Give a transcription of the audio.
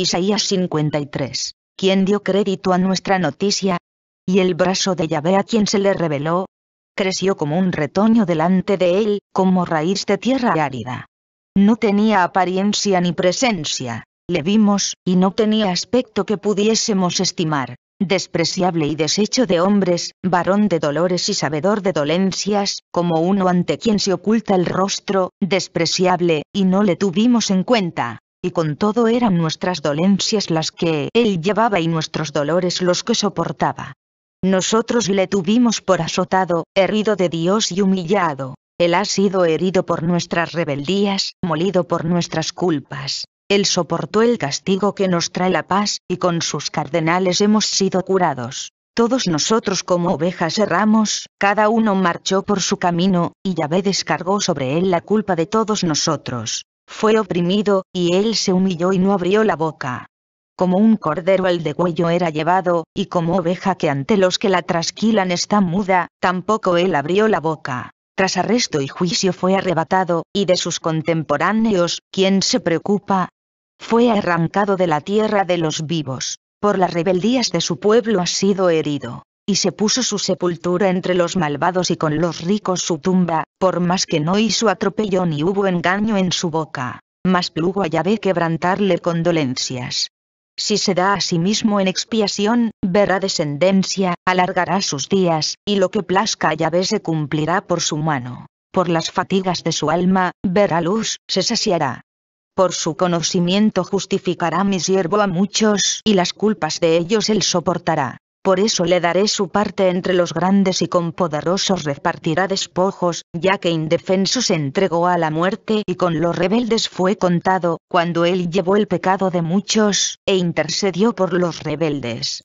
Isaías 53. ¿Quién dio crédito a nuestra noticia? Y el brazo de Yahvé a quien se le reveló. Creció como un retoño delante de él, como raíz de tierra árida. No tenía apariencia ni presencia, le vimos, y no tenía aspecto que pudiésemos estimar. Despreciable y deshecho de hombres, varón de dolores y sabedor de dolencias, como uno ante quien se oculta el rostro, despreciable, y no le tuvimos en cuenta y con todo eran nuestras dolencias las que él llevaba y nuestros dolores los que soportaba. Nosotros le tuvimos por azotado, herido de Dios y humillado. Él ha sido herido por nuestras rebeldías, molido por nuestras culpas. Él soportó el castigo que nos trae la paz, y con sus cardenales hemos sido curados. Todos nosotros como ovejas erramos, cada uno marchó por su camino, y Yahvé descargó sobre él la culpa de todos nosotros fue oprimido, y él se humilló y no abrió la boca. Como un cordero al degüello era llevado, y como oveja que ante los que la trasquilan está muda, tampoco él abrió la boca. Tras arresto y juicio fue arrebatado, y de sus contemporáneos, ¿quién se preocupa? Fue arrancado de la tierra de los vivos, por las rebeldías de su pueblo ha sido herido y se puso su sepultura entre los malvados y con los ricos su tumba, por más que no hizo atropello ni hubo engaño en su boca, mas plugo a Yahvé quebrantarle condolencias. Si se da a sí mismo en expiación, verá descendencia, alargará sus días, y lo que plazca a Yahvé se cumplirá por su mano. Por las fatigas de su alma, verá luz, se saciará. Por su conocimiento justificará mi siervo a muchos, y las culpas de ellos él soportará. Por eso le daré su parte entre los grandes y con poderosos repartirá despojos, ya que indefenso se entregó a la muerte y con los rebeldes fue contado, cuando él llevó el pecado de muchos, e intercedió por los rebeldes.